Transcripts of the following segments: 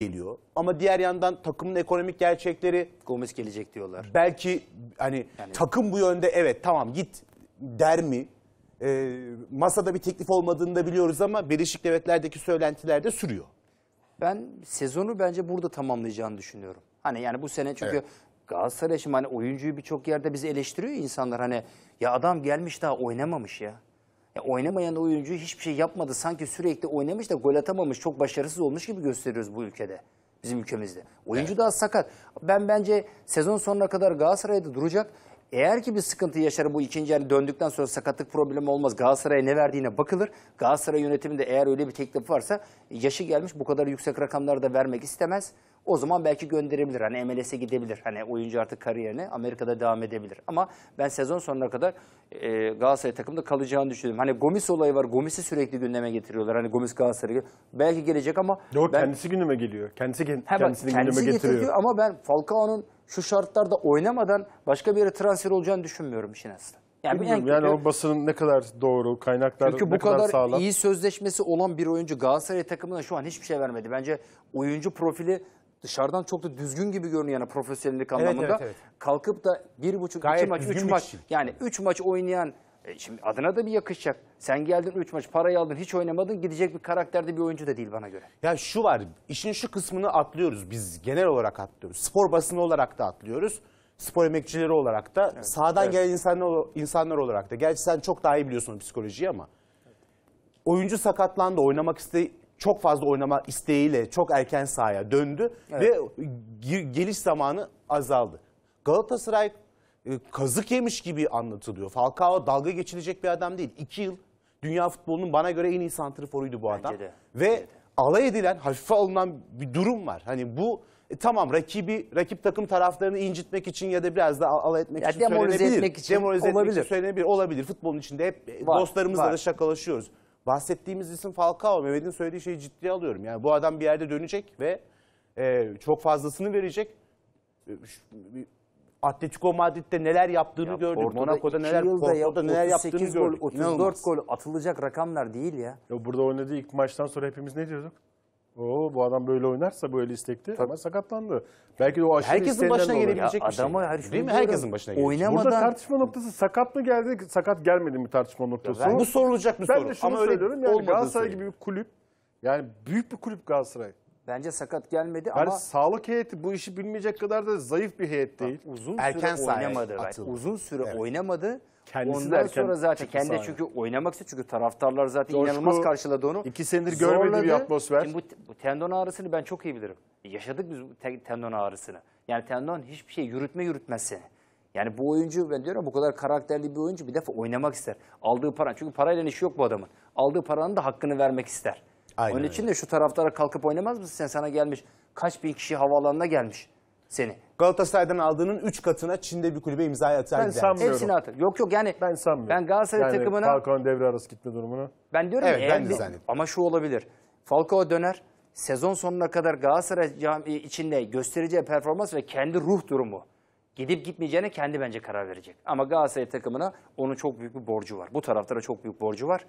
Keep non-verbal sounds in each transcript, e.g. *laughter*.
geliyor. Ama diğer yandan takımın ekonomik gerçekleri Gomez gelecek diyorlar. belki hani Yani- takım bu yönde evet tamam git der mi? Ee, masada bir teklif olmadığını da biliyoruz ama Birleşik Devletler'deki söylentiler de sürüyor. Ben sezonu bence burada tamamlayacağını düşünüyorum. Hani yani bu sene çünkü Galatasaray şimdi hani oyuncuyu birçok yerde bizi eleştiriyor insanlar hani ya adam gelmiş daha oynamamış ya. Ya oynamayan oyuncu hiçbir şey yapmadı. Sanki sürekli oynamış da gol atamamış, çok başarısız olmuş gibi gösteriyoruz bu ülkede. Bizim ülkemizde. Oyuncu evet. daha sakat. Ben bence sezon sonuna kadar Galatasaray'da duracak. Eğer ki bir sıkıntı yaşar bu ikinci yarı döndükten sonra sakatlık problemi olmaz. Galatasaray'a ne verdiğine bakılır. Galatasaray yönetiminde eğer öyle bir teklif varsa yaşı gelmiş bu kadar yüksek rakamları da vermek istemez. O zaman belki gönderebilir. Hani MLS'e gidebilir. Hani oyuncu artık kariyerine Amerika'da devam edebilir. Ama ben sezon sonuna kadar e, Galatasaray takımda kalacağını düşündüm. Hani Gomis olayı var. Gomis'i sürekli gündeme getiriyorlar. Hani Gomis Galatasaray'a belki gelecek ama Doğru ben... kendisi gündeme geliyor. Kendisi, kendisini, ha, bak, kendisi gündeme getiriyor. getiriyor. Ama ben Falcao'nun şu şartlarda oynamadan başka bir yere transfer olacağını düşünmüyorum işin aslında. Yani, Bilmiyorum, yani, yani o basının ne kadar doğru, kaynaklar Çünkü ne kadar, kadar sağlam. Çünkü bu kadar iyi sözleşmesi olan bir oyuncu Galatasaray takımına şu an hiçbir şey vermedi. Bence oyuncu profili dışarıdan çok da düzgün gibi görünüyor yani profesyonellik anlamında. Evet, evet, evet. Kalkıp da bir buçuk, Gayet iki maç, üç maç. Şey. Yani üç maç oynayan e şimdi adına da bir yakışacak. Sen geldin 3 maç parayı aldın hiç oynamadın gidecek bir karakterde bir oyuncu da değil bana göre. Ya şu var işin şu kısmını atlıyoruz biz genel olarak atlıyoruz. Spor basını olarak da atlıyoruz. Spor emekçileri olarak da evet, sahadan evet. gelen insanlar, insanlar olarak da. Gerçi sen çok daha iyi biliyorsun psikolojiyi ama. Oyuncu sakatlandı oynamak iste çok fazla oynama isteğiyle çok erken sahaya döndü evet. ve geliş zamanı azaldı. Galatasaray e, kazık yemiş gibi anlatılıyor. Falcao dalga geçilecek bir adam değil. İki yıl dünya futbolunun bana göre en iyi santriforuydu bu adam. De. Ve de. alay edilen, hafife alınan bir durum var. Hani bu e, tamam rakibi, rakip takım taraflarını incitmek için ya da biraz da alay etmek ya için demoralize söylenebilir. Etmek için demoralize olabilir. için söylenebilir. Olabilir. Futbolun içinde hep var, dostlarımızla var. da şakalaşıyoruz. Bahsettiğimiz isim Falcao. Mehmet'in söylediği şeyi ciddiye alıyorum. Yani bu adam bir yerde dönecek ve e, çok fazlasını verecek. E, şu, Atletico Madrid'de neler yaptığını ya gördük. Porto'da Monaco'da neler, Porto'da neler yaptığını gol, gördük. 34 gol atılacak rakamlar değil ya. ya. Burada oynadığı ilk maçtan sonra hepimiz ne diyorduk? Oo bu adam böyle oynarsa böyle istekli Tabii. ama sakatlandı. Belki de o aşırı Herkesin başına gelebilecek ya bir şey. Adama her değil mi? Herkesin başına gelebilecek. Oynamadan... Burada tartışma noktası sakat mı geldi, sakat gelmedi mi tartışma noktası? Ben, bu sorulacak bir soru. Ben de şunu ama söylüyorum öyle yani Galatasaray gibi bir kulüp, yani büyük bir kulüp Galatasaray. Bence sakat gelmedi yani ama... Sağlık heyeti bu işi bilmeyecek kadar da zayıf bir heyet değil. Bak, uzun erken süre oynamadı. Atıldı. Uzun süre evet. oynamadı. Kendisi Ondan erken sonra zaten kendi sahaya. çünkü oynamak istiyor. Çünkü taraftarlar zaten Coşku, inanılmaz karşıladı onu. İki senedir Zorladı. görmediği bir atmosfer. Şimdi bu, bu tendon ağrısını ben çok iyi bilirim. Yaşadık biz bu te tendon ağrısını. Yani tendon hiçbir şey yürütme yürütmez Yani bu oyuncu ben diyorum bu kadar karakterli bir oyuncu bir defa oynamak ister. Aldığı para çünkü parayla işi yok bu adamın. Aldığı paranın da hakkını vermek ister. Aynen Onun öyle. için de şu taraftara kalkıp oynamaz mısın sen sana gelmiş kaç bin kişi havaalanına gelmiş seni. Galatasaray'dan aldığının 3 katına Çin'de bir kulübe imza atar Ben sanmıyorum. Hepsini atır. Yok yok yani Ben sanmıyorum. Ben Galatasaray yani takımına Falcao'nun devre arası gitme durumuna. ben diyorum Evet, ya, ben de zannettim. ama şu olabilir. Falcao döner. Sezon sonuna kadar Galatasaray cami e, içinde göstereceği performans ve kendi ruh durumu gidip gitmeyeceğine kendi bence karar verecek. Ama Galatasaray takımına onun çok büyük bir borcu var. Bu taraftara çok büyük borcu var.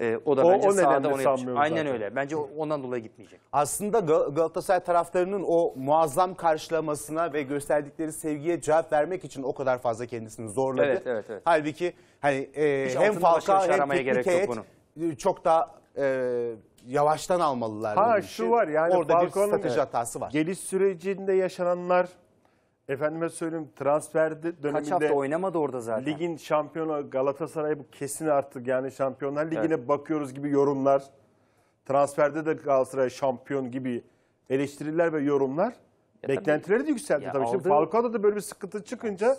E, o da o, bence o sahada onu yapmış. Aynen zaten. öyle. Bence ondan dolayı gitmeyecek. Aslında Gal Galatasaray taraftarının o muazzam karşılamasına ve gösterdikleri sevgiye cevap vermek için o kadar fazla kendisini zorladı. Evet, evet, evet. Halbuki hani e, hem Falka hem teknik heyet bunu. E, çok daha e, yavaştan almalılar. Ha şu var yani Orada bir strateji hatası var. Geliş sürecinde yaşananlar efendime söyleyeyim transfer döneminde... Kaç hafta oynamadı orada zaten. Ligin şampiyonu Galatasaray bu kesin artık yani Şampiyonlar Ligi'ne evet. bakıyoruz gibi yorumlar. Transferde de Galatasaray şampiyon gibi eleştiriler ve yorumlar. Ya e beklentileri tabii, de yükseldi tabii. Aldı. Şimdi Falcao'da da böyle bir sıkıntı çıkınca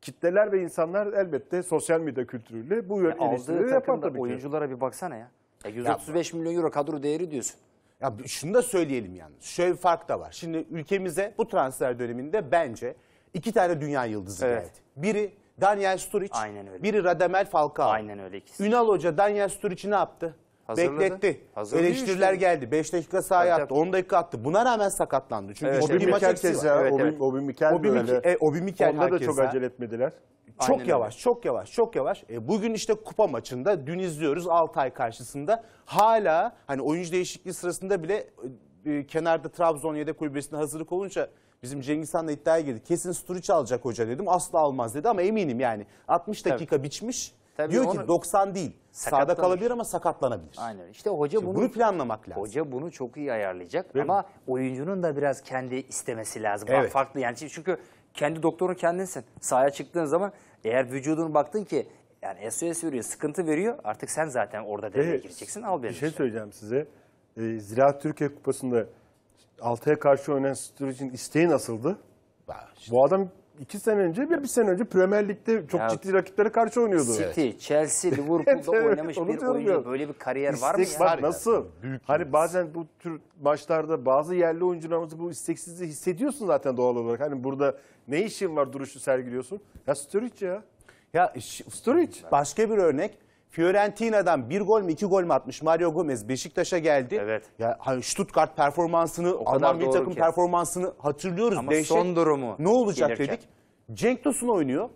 kitleler ve insanlar elbette sosyal medya kültürüyle bu yön ya e, eleştirileri yapar tabii ki. Oyunculara bir baksana ya. E, ya 135 ya. milyon euro kadro değeri diyorsun. Ya şunu da söyleyelim yalnız. Şöyle bir fark da var. Şimdi ülkemize bu transfer döneminde bence iki tane dünya yıldızı evet. geldi. Biri Daniel Sturridge, Aynen öyle. biri Radamel Falcao. Aynen öyle ikisi. Ünal Hoca Daniel Sturridge'i ne yaptı? Hazırladı. Bekletti. Hazırladı Eleştiriler işte. geldi. 5 dakika sahaya evet, attı. 10 dakika attı. Buna rağmen sakatlandı. Çünkü evet, işte bir maç eksiği var. Evet, evet. Obi, Obi Mikel evet, böyle. E, Obi Mikel Onda da çok acele etmediler. Çok Aynen yavaş, öyle. çok yavaş, çok yavaş. E, bugün işte kupa maçında dün izliyoruz Altay karşısında. Hala hani oyuncu değişikliği sırasında bile e, e kenarda Trabzon yedek kulübesinde hazırlık olunca bizim Cengiz Han'la iddiaya girdi. Kesin Sturic alacak hoca dedim. Asla almaz dedi ama eminim yani. 60 dakika Tabii. biçmiş. Tabii diyor ki 90 değil. Sağda kalabilir ama sakatlanabilir. Aynen. İşte hoca bunu, Bunu planlamak lazım. hoca bunu çok iyi ayarlayacak Değil ama oyuncunun da biraz kendi istemesi lazım. Evet. Farklı yani çünkü kendi doktorun kendinsin. Sahaya çıktığın zaman eğer vücudun baktın ki yani SOS veriyor, sıkıntı veriyor. Artık sen zaten orada devreye evet, gireceksin. Al Bir şey işte. söyleyeceğim size. Ee, Ziraat Türkiye Kupası'nda Altay'a karşı oynayan Sturridge'in isteği nasıldı? İşte. Bu adam iki sene önce bir, bir sene önce Premier Lig'de çok Ya, ciddi rakiplere karşı oynuyordu. City, Chelsea, *laughs* Liverpool'da Evet, oynamış onu bir oyuncu ya. böyle bir kariyer var mı İstek ya? nasıl? Büyük hani bazen bu tür maçlarda bazı yerli oyuncularımızı bu isteksizliği hissediyorsun zaten doğal olarak. Hani burada ne işin var duruşu sergiliyorsun? Ya Sturridge ya. Ya Sturridge. Başka bir örnek Fiorentina'dan bir gol mü iki gol mü atmış Mario Gomez Beşiktaş'a geldi. Evet. Ya hani Stuttgart performansını, o Alman bir takım ki. performansını hatırlıyoruz. Ama Dehşet. son durumu. Ne olacak gelirken. dedik. Cenk Tosun oynuyor.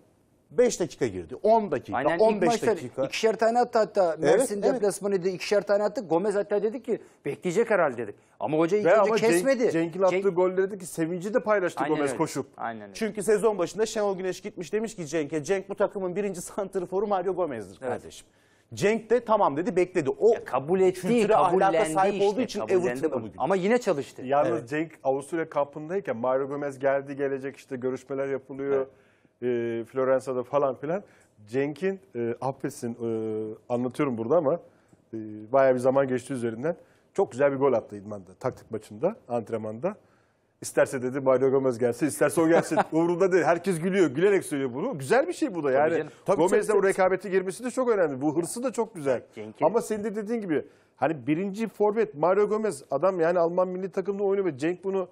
5 dakika girdi. 10 dakika, Aynen 15 dakika. İkişer tane attı hatta. Mersin evet. deplasmanıydı. ikişer tane attı. Gomez hatta dedi ki bekleyecek herhalde dedik. Ama hoca ilk Ve ama kesmedi. Cenk, Cenk'in attığı Cenk... golleri de ki sevinci de paylaştı Aynen Gomez öyle. koşup. Aynen öyle. Çünkü sezon başında Şenol Güneş gitmiş demiş ki Cenk'e Cenk bu takımın birinci *laughs* santriforu Mario Gomez'dir evet. kardeşim. Cenk de tamam dedi bekledi. O ya kabul etti, kültüre ahlaka sahip işte, olduğu için Everton'da bugün. Ama yine çalıştı. Yalnız evet. Cenk Avusturya kampındayken Mario Gomez geldi gelecek işte görüşmeler yapılıyor. Evet e, Floransa'da falan filan. Cenk'in, e, affetsin e, anlatıyorum burada ama e, bayağı bir zaman geçti üzerinden. Çok güzel bir gol attı idmanda, taktik maçında, antrenmanda. İsterse dedi Mario Gomez gelsin, isterse o gelsin. Umurunda *laughs* değil. Herkes gülüyor. Gülerek söylüyor bunu. Güzel bir şey bu da yani. Gomez'le o rekabete girmesi de çok önemli. Bu hırsı da çok güzel. Cenk'in. Ama senin de dediğin gibi hani birinci forvet Mario Gomez adam yani Alman milli takımda oynuyor ve Cenk bunu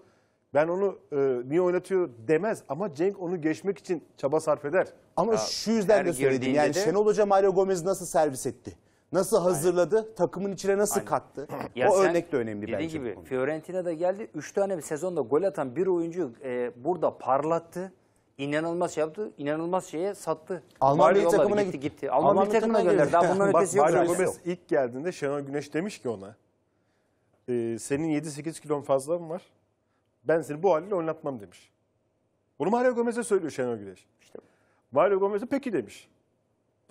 ben onu e, niye oynatıyor demez ama Cenk onu geçmek için çaba sarf eder. Ama Ya, şu yüzden de söyledim. Yani de- Şenol Hoca Mario Gomez nasıl servis etti? Nasıl hazırladı? Takımın içine nasıl kattı? *clears throat* Ya o sen örnek de önemli dediğin bence. bu gibi konuda. Fiorentina'da geldi. 3 tane bir sezonda gol atan bir oyuncu e, burada parlattı. İnanılmaz şey yaptı. İnanılmaz şeye sattı. Alman milli takımına gitti. gitti. gitti. Alman, milli takımına gönderdi. Daha bundan Bak ötesi yok. Mario Gomez ilk geldiğinde Şenol Güneş demiş ki ona. e, senin 7-8 kilon fazla mı var? Ben seni bu haline oynatmam demiş. Bunu Mario Gomez'e söylüyor Şenol Güneş. İşte. Mario Gomez'e peki demiş.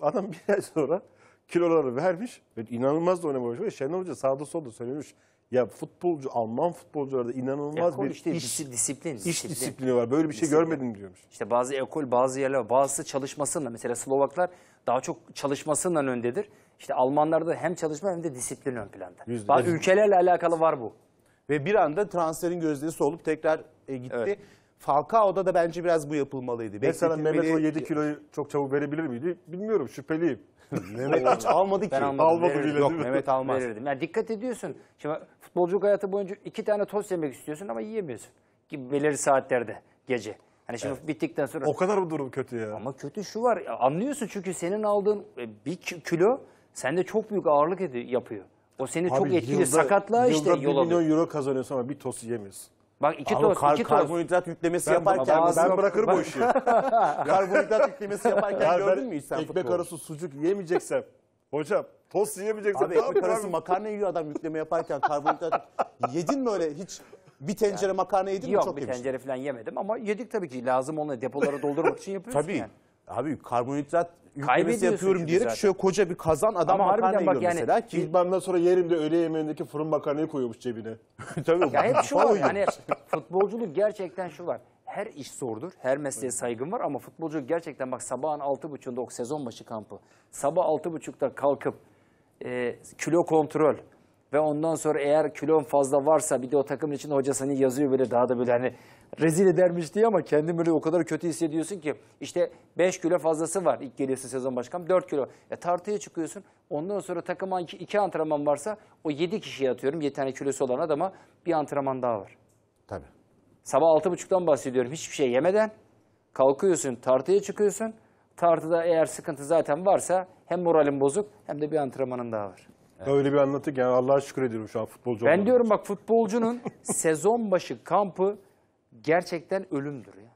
Adam bir ay sonra kiloları vermiş ve inanılmaz da oynamaya başlamış. Şenol Hoca sağda solda söylemiş. Ya futbolcu, Alman futbolcularda inanılmaz ekol bir işte, iş, disiplin, disiplin. iş disiplini var. Böyle bir şey görmedim diyormuş. İşte bazı ekol, bazı yerler, bazısı çalışmasınla. Mesela Slovaklar daha çok çalışmasından öndedir. İşte Almanlarda hem çalışma hem de disiplin ön planda. Bazı ülkelerle alakalı var bu. Ve bir anda transferin gözleri solup tekrar e, gitti. Evet. Falcao'da da bence biraz bu yapılmalıydı. Mesela Mehmet o 7 kiloyu çok çabuk verebilir miydi? Bilmiyorum şüpheliyim. *laughs* Mehmet hiç almadı ki. Ben almadım. Almadı bile. Yok Mehmet almaz. Verirdim. Yani dikkat ediyorsun. Şimdi futbolculuk hayatı boyunca iki tane tost yemek istiyorsun ama yiyemiyorsun. Gibi belirli saatlerde gece. Hani şimdi evet. bittikten sonra... O kadar mı durum kötü ya? Ama kötü şu var. Anlıyorsun çünkü senin aldığın e, bir kilo sende çok büyük ağırlık yapıyor. O seni çok etkili yılda, sakatlığa işte yol alıyor. milyon euro kazanıyorsun ama bir tost yemiyorsun. Bak iki tost, kar, iki tost. Karbonhidrat yüklemesi ben yaparken ben, ben bırakırım bak. o işi. *laughs* karbonhidrat yüklemesi yaparken ya gördün mü İhsan Ekmek futbol. arası sucuk yemeyeceksem. Hocam tost yiyemeyeceksen Abi ekmek arası makarna yiyor adam yükleme yaparken karbonhidrat. *laughs* Yedin mi öyle hiç bir tencere yani, makarna yedin yok, mi Yok bir yemiş. tencere falan yemedim ama yedik tabii ki lazım olan depoları doldurmak için yapıyoruz. tabii. yani. Abi karbonhidrat yüklemesi yapıyorum diyerek şöyle koca bir kazan adam Ama makarna harbiden bak yiyor yani mesela. Ki... İdmandan sonra yerim de öğle yemeğindeki fırın makarnayı koymuş cebine. *laughs* Tabii. Ya hep şu var yani *laughs* futbolculuk gerçekten şu var. Her iş zordur, her mesleğe saygım var ama futbolculuk gerçekten bak sabahın altı buçuğunda o sezon başı kampı. Sabah altı buçukta kalkıp e, kilo kontrol, ve ondan sonra eğer kilon fazla varsa bir de o takım için hoca seni yazıyor böyle daha da böyle hani rezil edermiş diye ama kendin böyle o kadar kötü hissediyorsun ki işte 5 kilo fazlası var ilk geliyorsun sezon başkan 4 kilo. E tartıya çıkıyorsun ondan sonra takıma 2 antrenman varsa o 7 kişiye atıyorum 7 kilosu olan adama bir antrenman daha var. Tabii. Sabah 6.30'dan bahsediyorum hiçbir şey yemeden kalkıyorsun tartıya çıkıyorsun. Tartıda eğer sıkıntı zaten varsa hem moralin bozuk hem de bir antrenmanın daha var. Evet. Öyle bir anlattık yani Allah'a şükür ediyorum şu an futbolcu Ben diyorum için. bak futbolcunun *laughs* sezon başı kampı gerçekten ölümdür ya.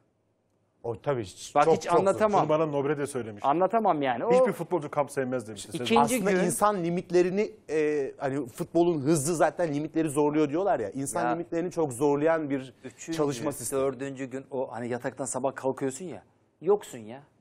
O tabii Bak çok, hiç çok anlatamam. Bunu bana Nobre de söylemiş. Anlatamam yani. O... Hiçbir futbolcu kamp sevmez demişti. İkinci Aslında gün... insan limitlerini e, hani futbolun hızlı zaten limitleri zorluyor diyorlar ya. İnsan ya, limitlerini çok zorlayan bir Üçüncü, çalışma sistemi. Dördüncü gün o hani yataktan sabah kalkıyorsun ya. Yoksun ya.